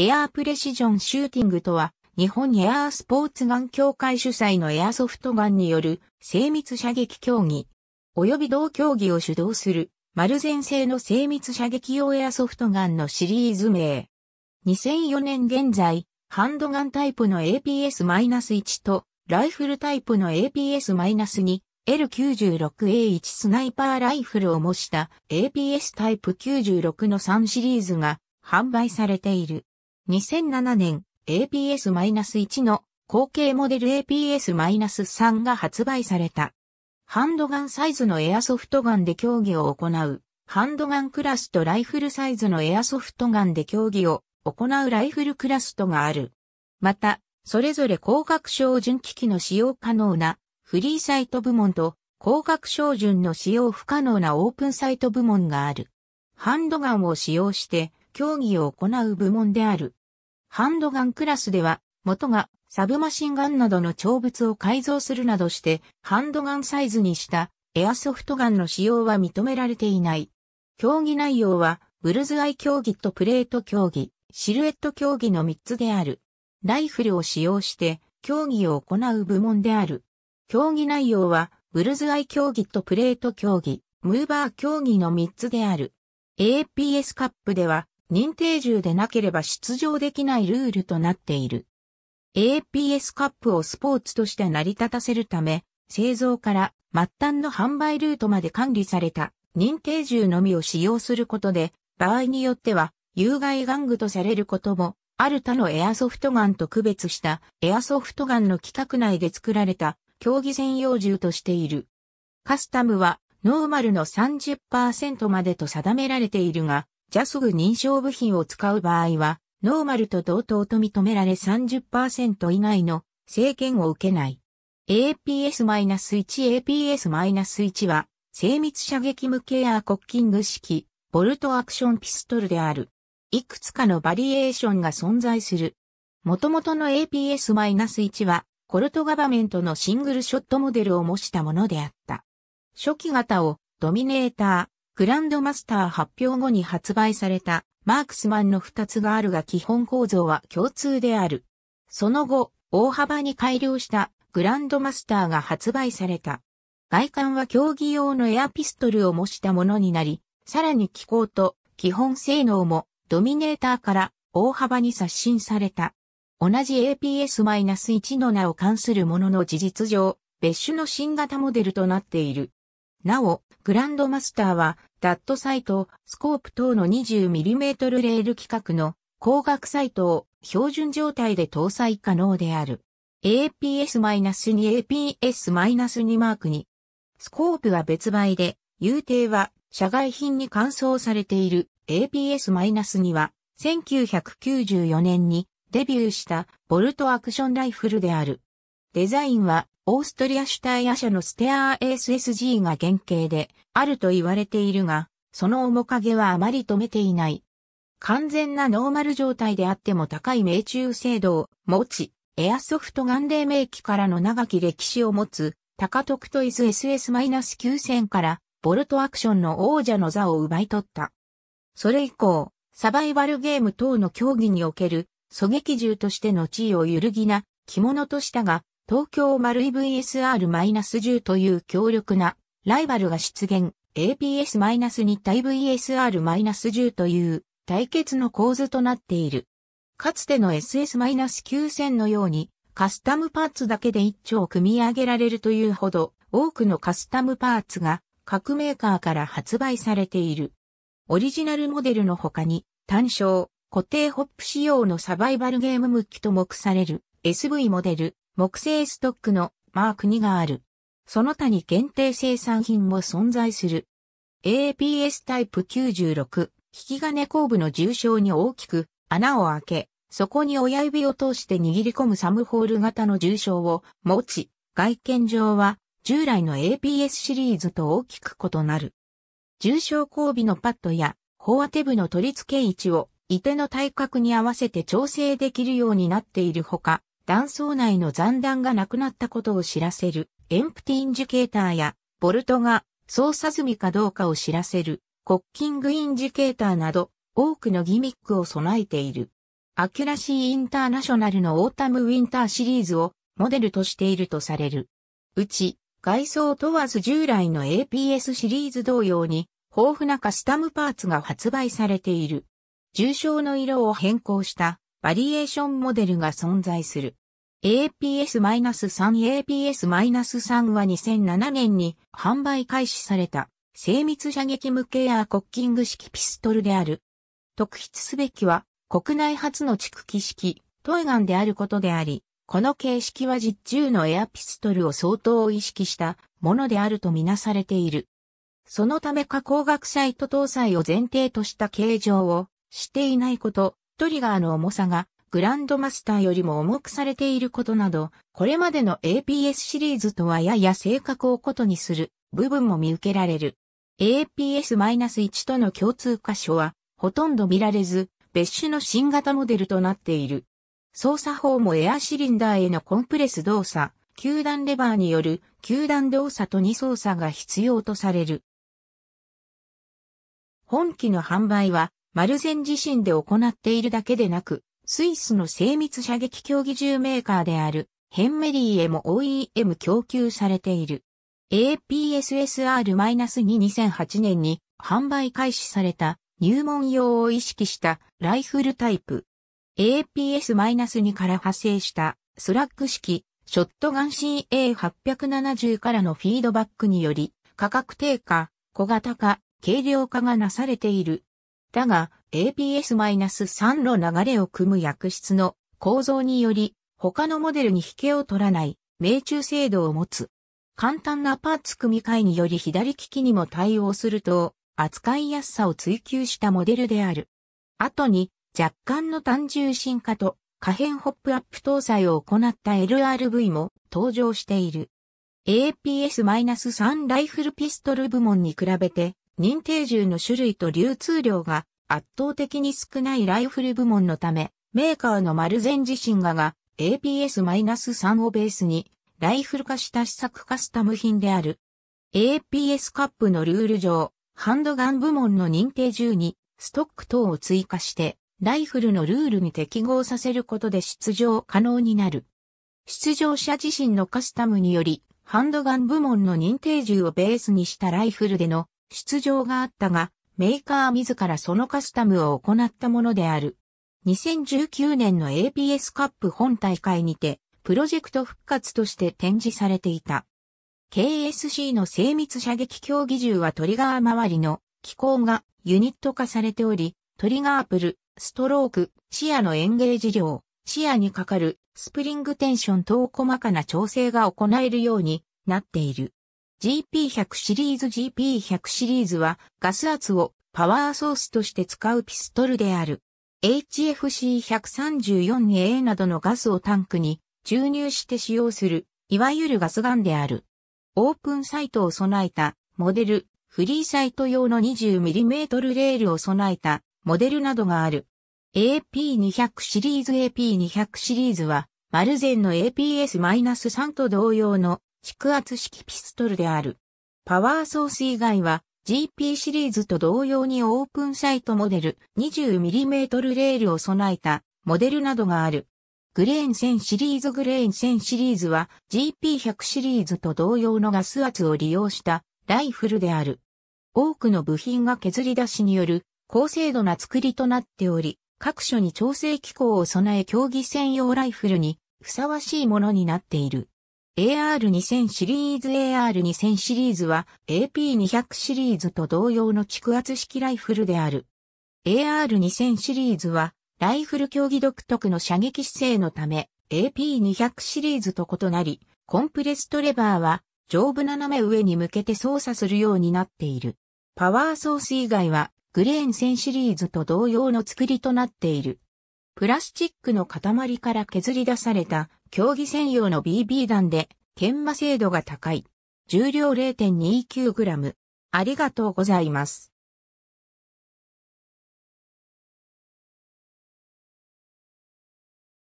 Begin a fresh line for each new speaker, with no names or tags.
エアープレシジョンシューティングとは、日本エアースポーツガン協会主催のエアソフトガンによる精密射撃競技、及び同競技を主導する、丸全製の精密射撃用エアソフトガンのシリーズ名。2004年現在、ハンドガンタイプの APS-1 と、ライフルタイプの APS-2、L96A1 スナイパーライフルを模した APS タイプ96の3シリーズが販売されている。2007年 APS-1 の後継モデル APS-3 が発売された。ハンドガンサイズのエアソフトガンで競技を行う。ハンドガンクラスとライフルサイズのエアソフトガンで競技を行うライフルクラストがある。また、それぞれ高角照準機器の使用可能なフリーサイト部門と高角照準の使用不可能なオープンサイト部門がある。ハンドガンを使用して競技を行う部門である。ハンドガンクラスでは、元がサブマシンガンなどの長物を改造するなどして、ハンドガンサイズにしたエアソフトガンの使用は認められていない。競技内容は、ブルズアイ競技とプレート競技、シルエット競技の3つである。ライフルを使用して、競技を行う部門である。競技内容は、ブルズアイ競技とプレート競技、ムーバー競技の3つである。APS カップでは、認定銃でなければ出場できないルールとなっている。APS カップをスポーツとして成り立たせるため、製造から末端の販売ルートまで管理された認定銃のみを使用することで、場合によっては有害玩具とされることも、ある他のエアソフトガンと区別したエアソフトガンの規格内で作られた競技専用銃としている。カスタムはノーマルの30%までと定められているが、JASG 認証部品を使う場合は、ノーマルと同等と認められ30%以内の制限を受けない。APS-1 APS-1 は、精密射撃向けエアコッキング式、ボルトアクションピストルである。いくつかのバリエーションが存在する。元々の APS-1 は、コルトガバメントのシングルショットモデルを模したものであった。初期型をドミネーター、グランドマスター発表後に発売されたマークスマンの2つがあるが基本構造は共通である。その後、大幅に改良したグランドマスターが発売された。外観は競技用のエアピストルを模したものになり、さらに機構と基本性能もドミネーターから大幅に刷新された。同じ APS-1 の名を冠するものの事実上、別種の新型モデルとなっている。なお、グランドマスターは、ダットサイト、スコープ等の 20mm レール規格の光学サイトを標準状態で搭載可能である。APS-2 APS-2 マーク2。スコープは別売で、有定は社外品に換装されている APS-2 は、1994年にデビューしたボルトアクションライフルである。デザインはオーストリア主体タイア社のステアー ASSG が原型であると言われているが、その面影はあまり止めていない。完全なノーマル状態であっても高い命中精度を持ち、エアソフトガン黎明期からの長き歴史を持つ、高クトイズ SS-9000 からボルトアクションの王者の座を奪い取った。それ以降、サバイバルゲーム等の競技における狙撃銃としての地位を揺るぎな着物としたが、東京丸い VSR-10 という強力なライバルが出現、APS-2 対 VSR-10 という対決の構図となっている。かつての SS-9000 のようにカスタムパーツだけで一丁組み上げられるというほど多くのカスタムパーツが各メーカーから発売されている。オリジナルモデルの他に単勝、固定ホップ仕様のサバイバルゲーム向きと目される SV モデル、木製ストックのマーク2がある。その他に限定生産品も存在する。APS タイプ96、引き金後部の重症に大きく穴を開け、そこに親指を通して握り込むサムホール型の重症を持ち、外見上は従来の APS シリーズと大きく異なる。重症後尾のパッドやフォアテブの取り付け位置を、い手の体格に合わせて調整できるようになっているほか、断層内の残弾がなくなったことを知らせるエンプティインジケーターや、ボルトが操作済みかどうかを知らせるコッキングインジケーターなど多くのギミックを備えている。アキュラシーインターナショナルのオータムウィンターシリーズをモデルとしているとされる。うち、外装問わず従来の APS シリーズ同様に豊富なカスタムパーツが発売されている。重症の色を変更したバリエーションモデルが存在する。APS-3 APS-3 は2007年に販売開始された精密射撃向けエアコッキング式ピストルである。特筆すべきは国内初の蓄気式トイガンであることであり、この形式は実銃のエアピストルを相当意識したものであるとみなされている。そのため加工学サイト搭載を前提とした形状をしていないこと、トリガーの重さがグランドマスターよりも重くされていることなど、これまでの APS シリーズとはやや性格を異にする部分も見受けられる。APS-1 との共通箇所はほとんど見られず、別種の新型モデルとなっている。操作法もエアシリンダーへのコンプレス動作、球団レバーによる球団動作と2操作が必要とされる。本機の販売はマルゼン自身で行っているだけでなく、スイスの精密射撃競技銃メーカーであるヘンメリーへも OEM 供給されている。APSSR-22008 年に販売開始された入門用を意識したライフルタイプ。APS-2 から派生したスラッグ式ショットガン CA870 からのフィードバックにより価格低下、小型化、軽量化がなされているだが、APS-3 の流れを組む薬室の構造により、他のモデルに引けを取らない、命中精度を持つ。簡単なパーツ組み替えにより左利きにも対応すると、扱いやすさを追求したモデルである。後に、若干の単重進化と可変ホップアップ搭載を行った LRV も登場している。APS-3 ライフルピストル部門に比べて認定銃の種類と流通量が圧倒的に少ないライフル部門のため、メーカーのマルゼン自身がが APS-3 をベースにライフル化した試作カスタム品である。APS カップのルール上、ハンドガン部門の認定銃にストック等を追加して、ライフルのルールに適合させることで出場可能になる。出場者自身のカスタムにより、ハンドガン部門の認定銃をベースにしたライフルでの出場があったが、メーカー自らそのカスタムを行ったものである。2019年の APS カップ本大会にて、プロジェクト復活として展示されていた。KSC の精密射撃競技銃はトリガー周りの機構がユニット化されており、トリガープル、ストローク、視野のエンゲージ量、視野にかかるスプリングテンション等細かな調整が行えるようになっている。GP100 シリーズ GP100 シリーズはガス圧をパワーソースとして使うピストルである。HFC134A などのガスをタンクに注入して使用する、いわゆるガスガンである。オープンサイトを備えたモデル、フリーサイト用の 20mm レールを備えたモデルなどがある。AP200 シリーズ AP200 シリーズは、マルゼンの APS-3 と同様の蓄圧式ピストルである。パワーソース以外は GP シリーズと同様にオープンサイトモデル 20mm レールを備えたモデルなどがある。グレーン1000シリーズグレーン1000シリーズは GP100 シリーズと同様のガス圧を利用したライフルである。多くの部品が削り出しによる高精度な作りとなっており、各所に調整機構を備え競技専用ライフルにふさわしいものになっている。AR2000 シリーズ AR2000 シリーズは AP200 シリーズと同様の蓄圧式ライフルである。AR2000 シリーズはライフル競技独特の射撃姿勢のため AP200 シリーズと異なり、コンプレストレバーは上部斜め上に向けて操作するようになっている。パワーソース以外はグレーン1000シリーズと同様の作りとなっている。プラスチックの塊から削り出された競技専用の BB 弾で、研磨精度が高い。重量 0.29g。ありがとうございます。